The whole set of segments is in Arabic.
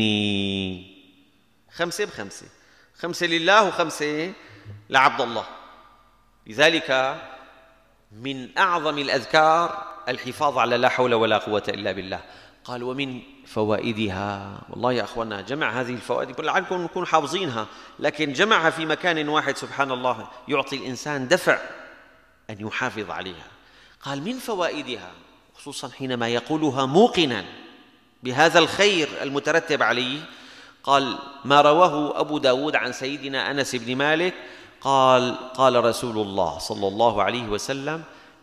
اثنين خمسة بخمسة خمسة لله وخمسة لعبد الله لذلك من أعظم الأذكار الحفاظ على لا حول ولا قوة إلا بالله قال ومن فوائدها والله يا أخوانا جمع هذه الفوائد لعلكم نكون حافظينها لكن جمعها في مكان واحد سبحان الله يعطي الإنسان دفع أن يحافظ عليها قال من فوائدها خصوصا حينما يقولها موقنا بهذا الخير المترتب عليه قال ما رواه أبو داود عن سيدنا أنس بن مالك قال قال رسول الله صلى الله عليه وسلم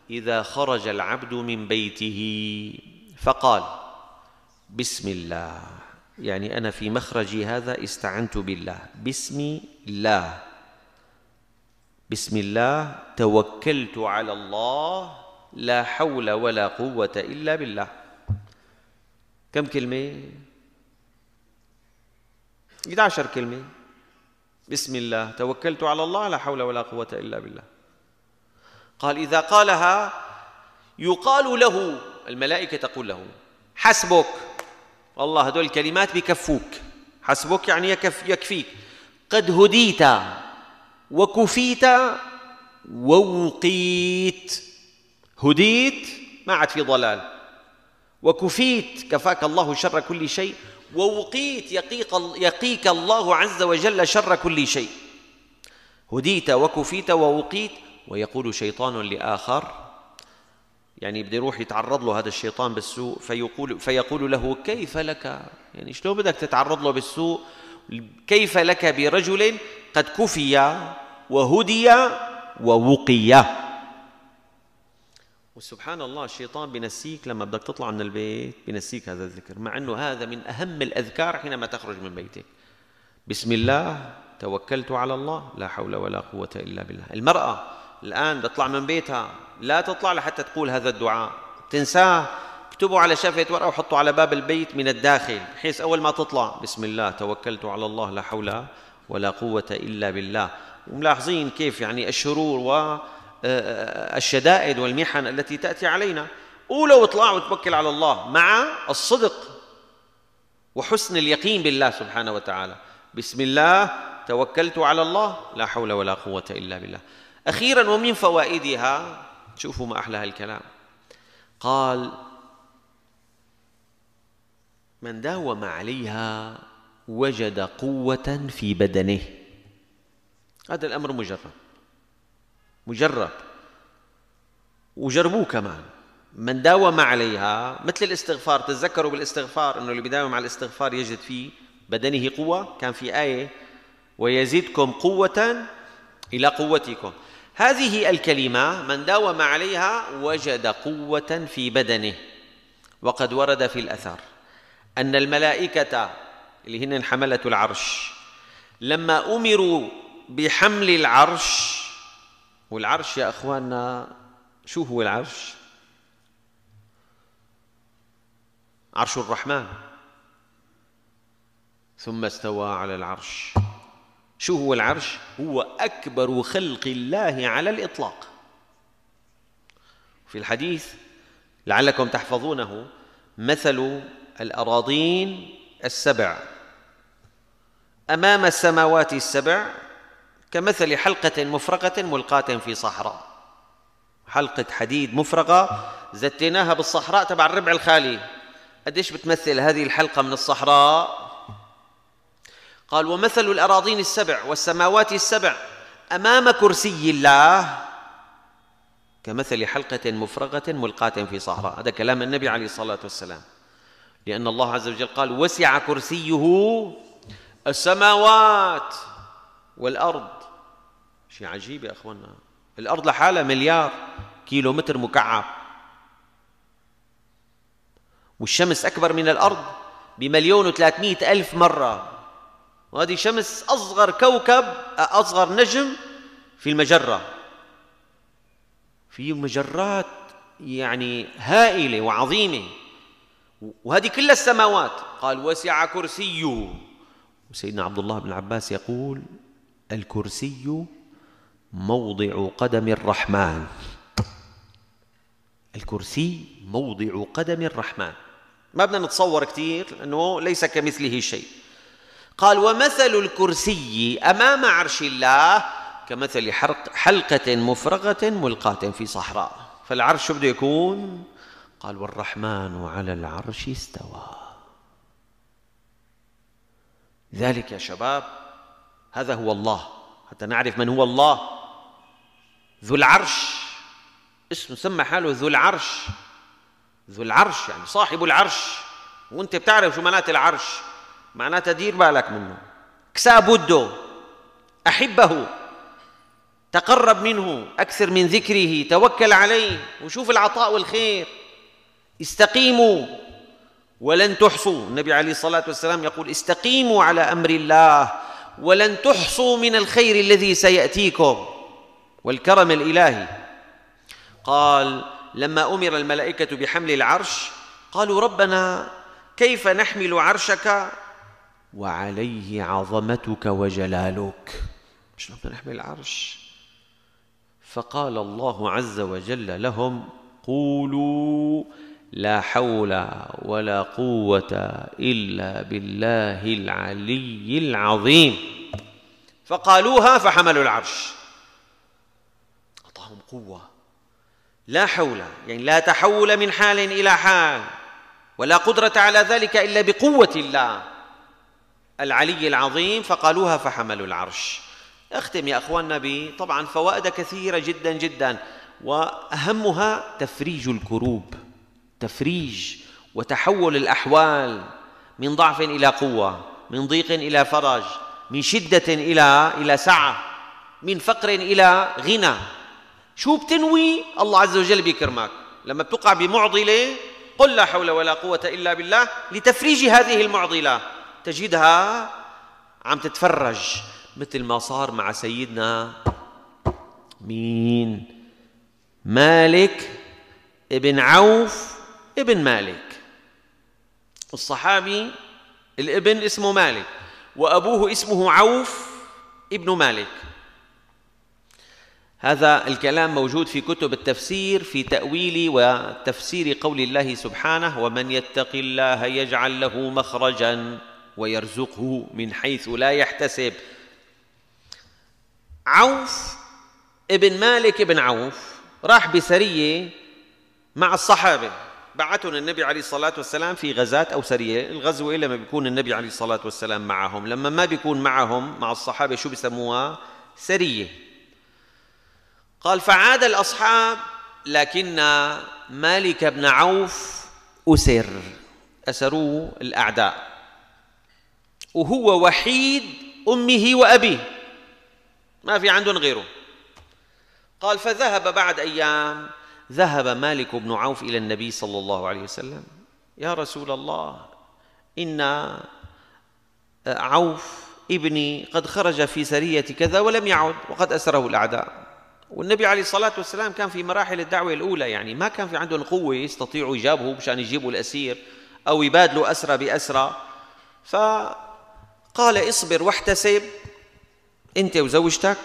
إذا خرج العبد من بيته فقال بسم الله يعني أنا في مخرجي هذا استعنت بالله بسم الله بسم الله توكلت على الله لا حول ولا قوة إلا بالله كم كلمة؟ 11 كلمة بسم الله توكلت على الله لا حول ولا قوة إلا بالله قال إذا قالها يقال له الملائكة تقول له حسبك والله هدول الكلمات بكفوك حسبك يعني يكف يكفيك قد هديت وكفيت ووقيت هديت ما عاد في ضلال وكفيت كفاك الله شر كل شيء ووقيت يقيك, يقيك الله عز وجل شر كل شيء هديت وكفيت ووقيت ويقول شيطان لآخر يعني بده يروح يتعرض له هذا الشيطان بالسوء فيقول فيقول له كيف لك يعني شلون بدك تتعرض له بالسوء كيف لك برجل قد كفي وهدي ووقي وسبحان الله الشيطان بنسيك لما بدك تطلع من البيت بنسيك هذا الذكر مع أنه هذا من أهم الأذكار حينما تخرج من بيتك بسم الله توكلت على الله لا حول ولا قوة إلا بالله المرأة الآن تطلع من بيتها لا تطلع لحتى تقول هذا الدعاء تنساه اكتبوا على شفة ورقة وحطوا على باب البيت من الداخل بحيث أول ما تطلع بسم الله توكلت على الله لا حول ولا قوة إلا بالله وملاحظين كيف يعني الشرور و آه، آه، آه، الشدائد والمحن التي تأتي علينا أولى وإطلاع وتوكل على الله مع الصدق وحسن اليقين بالله سبحانه وتعالى بسم الله توكلت على الله لا حول ولا قوة إلا بالله أخيرا ومن فوائدها شوفوا ما أحلى هالكلام قال من داوم عليها وجد قوة في بدنه هذا الأمر مجرد مجرب وجربوه كمان من داوم عليها مثل الاستغفار تذكروا بالاستغفار انه اللي بيداوم على الاستغفار يجد في بدنه قوه كان في ايه ويزيدكم قوه الى قوتكم هذه الكلمه من داوم عليها وجد قوه في بدنه وقد ورد في الاثر ان الملائكه اللي هن حمله العرش لما امروا بحمل العرش والعرش يا اخواننا شو هو العرش عرش الرحمن ثم استوى على العرش شو هو العرش هو اكبر خلق الله على الاطلاق في الحديث لعلكم تحفظونه مثل الاراضين السبع امام السماوات السبع كمثل حلقة مفرقة ملقاة في صحراء حلقة حديد مفرقة زتيناها بالصحراء تبع الربع الخالي قديش بتمثل هذه الحلقة من الصحراء قال ومثل الأراضين السبع والسماوات السبع أمام كرسي الله كمثل حلقة مفرغة ملقاة في صحراء هذا كلام النبي عليه الصلاة والسلام لأن الله عز وجل قال وسع كرسيه السماوات والأرض شيء عجيب يا أخوانا الأرض لحالها مليار كيلو متر مكعب والشمس أكبر من الأرض بمليون و300 ألف مرة وهذه شمس أصغر كوكب أصغر نجم في المجرة في مجرات يعني هائلة وعظيمة وهذه كلها السماوات قال وسع كرسيه وسيدنا عبد الله بن عباس يقول الكرسي موضع قدم الرحمن الكرسي موضع قدم الرحمن ما بدنا نتصور كثير انه ليس كمثله شيء قال ومثل الكرسي امام عرش الله كمثل حلقه مفرغه ملقاه في صحراء فالعرش بده يكون قال والرحمن على العرش استوى ذلك يا شباب هذا هو الله حتى نعرف من هو الله ذو العرش اسمه سمى حاله ذو العرش ذو العرش يعني صاحب العرش وانت بتعرف شو معنات العرش معناتها دير بالك منه كسابده احبه تقرب منه اكثر من ذكره توكل عليه وشوف العطاء والخير استقيموا ولن تحصوا النبي عليه الصلاه والسلام يقول استقيموا على امر الله ولن تحصوا من الخير الذي سياتيكم والكرم الالهي قال لما امر الملائكه بحمل العرش قالوا ربنا كيف نحمل عرشك وعليه عظمتك وجلالك مش نحن نحمل العرش فقال الله عز وجل لهم قولوا لا حول ولا قوة إلا بالله العلي العظيم فقالوها فحملوا العرش قوة لا حول يعني لا تحول من حال إلى حال ولا قدرة على ذلك إلا بقوة الله العلي العظيم فقالوها فحملوا العرش أختم يا أخواننا طبعا فوائد كثيرة جدا جدا وأهمها تفريج الكروب تفريج وتحول الأحوال من ضعف إلى قوة من ضيق إلى فرج من شدة إلى إلى سعة من فقر إلى غنى شو بتنوي الله عز وجل بيكرمك لما بتقع بمعضله قل لا حول ولا قوه الا بالله لتفريج هذه المعضله تجدها عم تتفرج مثل ما صار مع سيدنا مين مالك ابن عوف ابن مالك الصحابي الابن اسمه مالك وابوه اسمه عوف ابن مالك هذا الكلام موجود في كتب التفسير في تأويل وتفسير قول الله سبحانه ومن يتق الله يجعل له مخرجا ويرزقه من حيث لا يحتسب عوف ابن مالك بن عوف راح بسرية مع الصحابة بعثهم النبي عليه الصلاة والسلام في غزات أو سرية الغزوة لما بيكون النبي عليه الصلاة والسلام معهم لما ما بيكون معهم مع الصحابة شو بسموها سرية قال فعاد الأصحاب لكن مالك بن عوف أسر أسروه الأعداء وهو وحيد أمه وأبيه ما في عندهم غيره قال فذهب بعد أيام ذهب مالك بن عوف إلى النبي صلى الله عليه وسلم يا رسول الله إن عوف ابني قد خرج في سرية كذا ولم يعد وقد أسره الأعداء والنبي عليه الصلاة والسلام كان في مراحل الدعوة الأولى يعني ما كان في عندهم قوة يستطيعوا يجابهوا مشان يجيبوا الأسير أو يبادلوا أسرى بأسرى فقال اصبر واحتسب أنت وزوجتك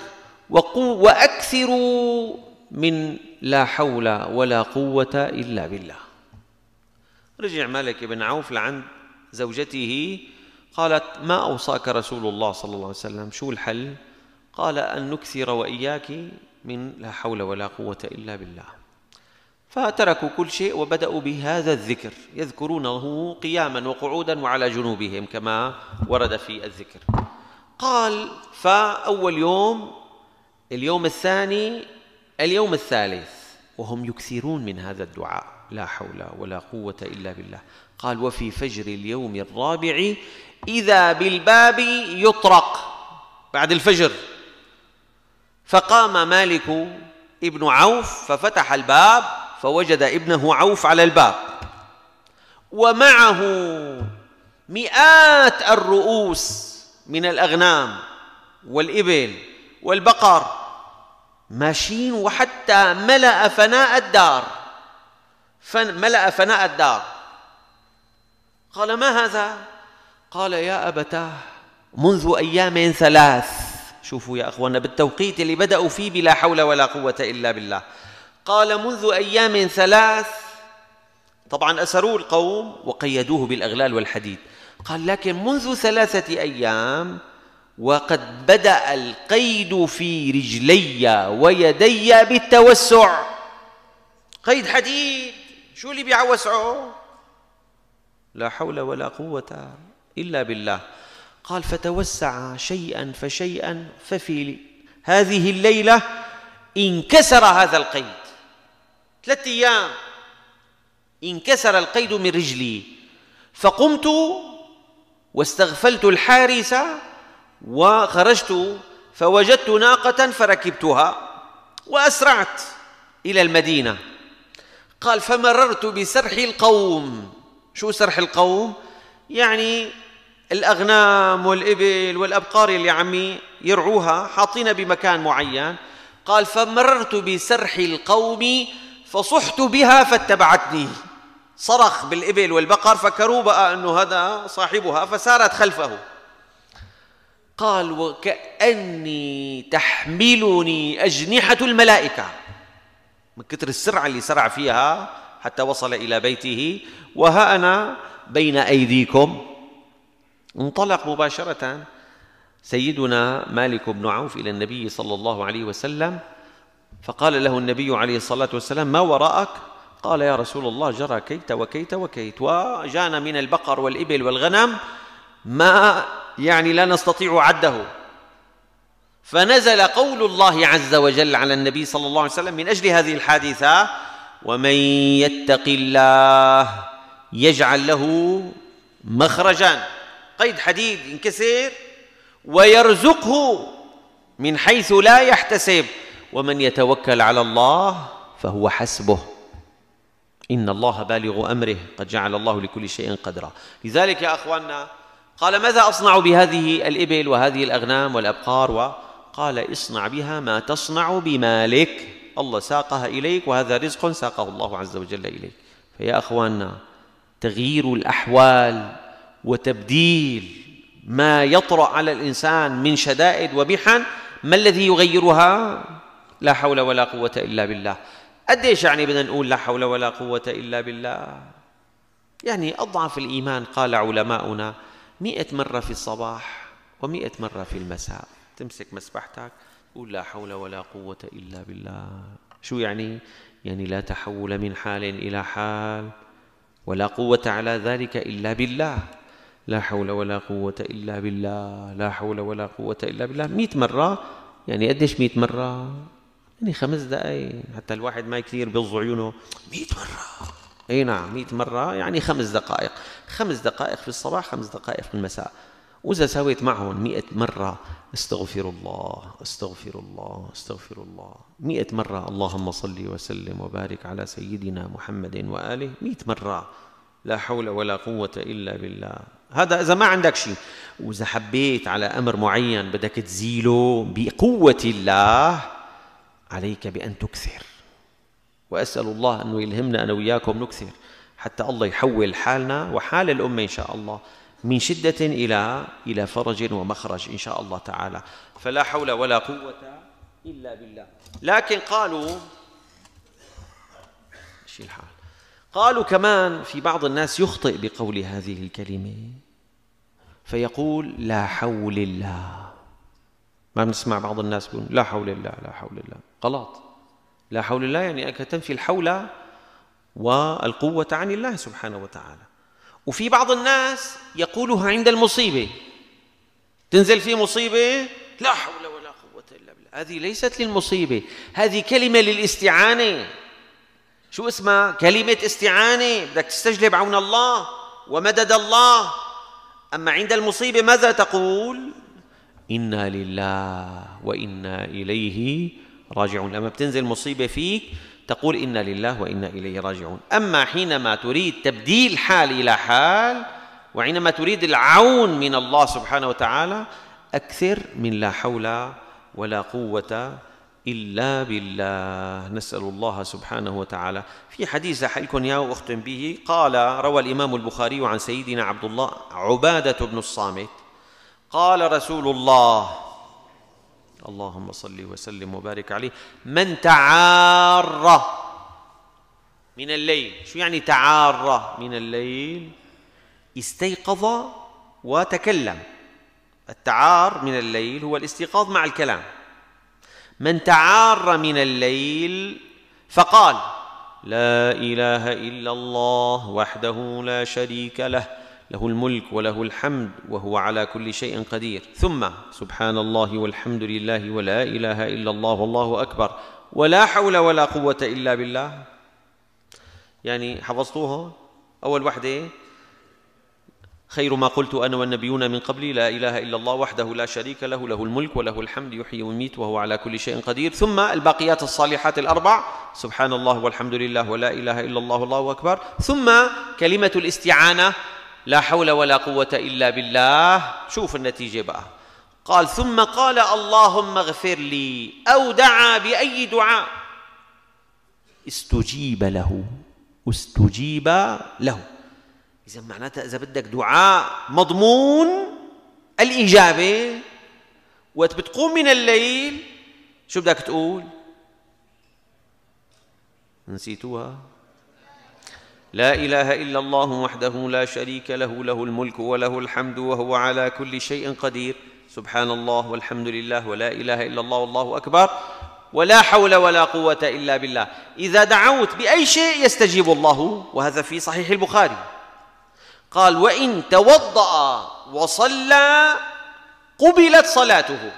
وقو وأكثروا من لا حول ولا قوة إلا بالله رجع مالك بن عوف لعند زوجته قالت ما أوصاك رسول الله صلى الله عليه وسلم شو الحل؟ قال أن نكثر وإياك من لا حول ولا قوة إلا بالله فتركوا كل شيء وبدأوا بهذا الذكر يذكرونه قياما وقعودا وعلى جنوبهم كما ورد في الذكر قال فأول يوم اليوم الثاني اليوم الثالث وهم يكثرون من هذا الدعاء لا حول ولا قوة إلا بالله قال وفي فجر اليوم الرابع إذا بالباب يطرق بعد الفجر فقام مالك ابن عوف ففتح الباب فوجد ابنه عوف على الباب ومعه مئات الرؤوس من الأغنام والإبل والبقر ماشيين وحتى ملأ فناء الدار فن ملأ فناء الدار قال ما هذا؟ قال يا أبتاه منذ أيام ثلاث شوفوا يا أخوانا بالتوقيت اللي بدأوا فيه بلا حول ولا قوة إلا بالله قال منذ أيام ثلاث طبعا أسروه القوم وقيدوه بالأغلال والحديد قال لكن منذ ثلاثة أيام وقد بدأ القيد في رجلي ويدي بالتوسع قيد حديد شو اللي بيعوسعه لا حول ولا قوة إلا بالله قال فتوسع شيئا فشيئا ففي هذه الليلة انكسر هذا القيد ثلاثة أيام انكسر القيد من رجلي فقمت واستغفلت الحارس وخرجت فوجدت ناقة فركبتها وأسرعت إلى المدينة قال فمررت بسرح القوم شو سرح القوم؟ يعني الأغنام والإبل والأبقار اللي عم يرعوها حاطينها بمكان معين قال فمررت بسرح القوم فصحت بها فاتبعتني صرخ بالإبل والبقر فكروا بقى أنه هذا صاحبها فسارت خلفه قال وكأني تحملني أجنحة الملائكة من كثر السرعة اللي سرع فيها حتى وصل إلى بيته وها أنا بين أيديكم انطلق مباشرة سيدنا مالك بن عوف إلى النبي صلى الله عليه وسلم فقال له النبي عليه الصلاة والسلام ما وراءك؟ قال يا رسول الله جرى كيت وكيت وكيت وجانا من البقر والإبل والغنم ما يعني لا نستطيع عده فنزل قول الله عز وجل على النبي صلى الله عليه وسلم من أجل هذه الحادثة ومن يتق الله يجعل له مخرجا قيد حديد ينكسر ويرزقه من حيث لا يحتسب ومن يتوكل على الله فهو حسبه إن الله بالغ أمره قد جعل الله لكل شيء قدرا لذلك يا أخواننا قال ماذا أصنع بهذه الإبل وهذه الأغنام والأبقار قال اصنع بها ما تصنع بمالك الله ساقها إليك وهذا رزق ساقه الله عز وجل إليك فيا أخواننا تغيير الأحوال وتبديل ما يطرأ على الإنسان من شدائد ومحن ما الذي يغيرها لا حول ولا قوة إلا بالله قديش يعني بدنا نقول لا حول ولا قوة إلا بالله يعني أضعف الإيمان قال علماؤنا مئة مرة في الصباح ومئة مرة في المساء تمسك مسبحتك قول لا حول ولا قوة إلا بالله شو يعني؟ يعني لا تحول من حال إلى حال ولا قوة على ذلك إلا بالله لا حول ولا قوة إلا بالله لا حول ولا قوة إلا بالله مئة مرة يعني قديش مئة مرة يعني خمس دقايق حتى الواحد ما كثير بيض عيونه مئة مرة اي نعم 100 مرة يعني خمس دقائق خمس دقائق في الصباح خمس دقائق في المساء وإذا سويت معهم 100 مرة استغفر الله استغفر الله استغفر الله 100 مرة اللهم صل وسلم وبارك على سيدنا محمد وآله 100 مرة لا حول ولا قوة إلا بالله هذا إذا ما عندك شيء وإذا حبيت على أمر معين بدك تزيله بقوة الله عليك بأن تكثر وأسأل الله أنه يلهمنا أنا وياكم نكثر حتى الله يحول حالنا وحال الأمة إن شاء الله من شدة إلى إلى فرج ومخرج إن شاء الله تعالى فلا حول ولا قوة إلا بالله لكن قالوا ماشي الحال قالوا كمان في بعض الناس يخطئ بقول هذه الكلمة فيقول لا حول الله ما بنسمع بعض الناس يقول لا حول الله لا حول الله غلط لا حول الله يعني أنك تنفي الحول والقوة عن الله سبحانه وتعالى وفي بعض الناس يقولها عند المصيبة تنزل في مصيبة لا حول ولا قوة إلا بالله هذه ليست للمصيبة هذه كلمة للاستعانة شو اسمها كلمة استعانة بدك تستجلب عون الله ومدد الله أما عند المصيبة ماذا تقول إنا لله وإنا إليه راجعون لما بتنزل مصيبة فيك تقول إنا لله وإنا إليه راجعون أما حينما تريد تبديل حال إلى حال وعندما تريد العون من الله سبحانه وتعالى أكثر من لا حول ولا قوة إلا بالله نسأل الله سبحانه وتعالى في حديث أحلكم يا وأختم به قال روى الإمام البخاري عن سيدنا عبد الله عبادة بن الصامت قال رسول الله اللهم صل وسلم وبارك عليه من تعار من الليل شو يعني تعار من الليل استيقظ وتكلم التعار من الليل هو الاستيقاظ مع الكلام من تعار من الليل فقال لا اله الا الله وحده لا شريك له له الملك وله الحمد وهو على كل شيء قدير ثم سبحان الله والحمد لله ولا اله الا الله والله اكبر ولا حول ولا قوه الا بالله يعني حفظتوها اول وحده خير ما قلت أنا والنبيون من قبلي لا إله إلا الله وحده لا شريك له له الملك وله الحمد يحيي ويميت وهو على كل شيء قدير ثم الباقيات الصالحات الأربع سبحان الله والحمد لله ولا إله إلا الله الله أكبر ثم كلمة الاستعانة لا حول ولا قوة إلا بالله شوف النتيجة بقى قال ثم قال اللهم اغفر لي أو دعا بأي دعاء استجيب له استجيب له إذا معناتها إذا بدك دعاء مضمون الإجابة وقت بتقوم من الليل شو بدك تقول؟ نسيتوها؟ لا إله إلا الله وحده لا شريك له له الملك وله الحمد وهو على كل شيء قدير سبحان الله والحمد لله ولا إله إلا الله والله أكبر ولا حول ولا قوة إلا بالله إذا دعوت بأي شيء يستجيب الله وهذا في صحيح البخاري قال وإن توضأ وصلى قبلت صلاته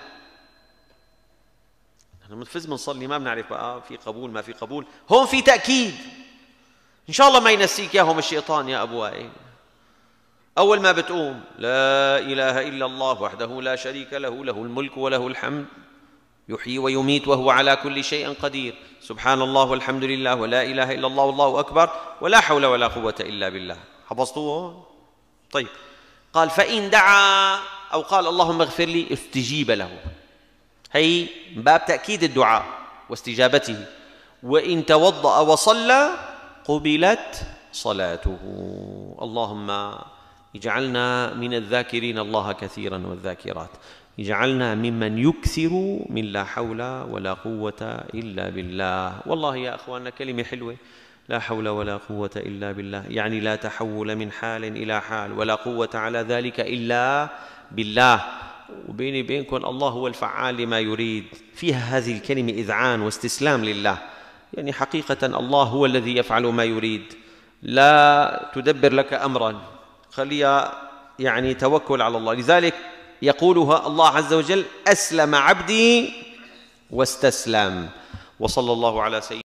احنا بنفز بنصلي ما بنعرف بقى آه، في قبول ما في قبول هون في تأكيد إن شاء الله ما ينسيك ياهم الشيطان يا أبو وائل أول ما بتقوم لا إله إلا الله وحده لا شريك له له الملك وله الحمد يحيي ويميت وهو على كل شيء قدير سبحان الله والحمد لله ولا إله إلا الله والله أكبر ولا حول ولا قوة إلا بالله حفظتوه طيب قال فإن دعا أو قال اللهم اغفر لي استجيب له هي باب تأكيد الدعاء واستجابته وإن توضأ وصلى قبلت صلاته اللهم اجعلنا من الذاكرين الله كثيرا والذاكرات اجعلنا ممن يكثر من لا حول ولا قوة إلا بالله والله يا أخواننا كلمة حلوة لا حول ولا قوة إلا بالله يعني لا تحول من حال إلى حال ولا قوة على ذلك إلا بالله وبيني بينكم الله هو الفعال لما يريد فيها هذه الكلمة إذعان واستسلام لله يعني حقيقة الله هو الذي يفعل ما يريد لا تدبر لك أمرا خلي يعني توكل على الله لذلك يقولها الله عز وجل أسلم عبدي واستسلم وصلى الله على سيدنا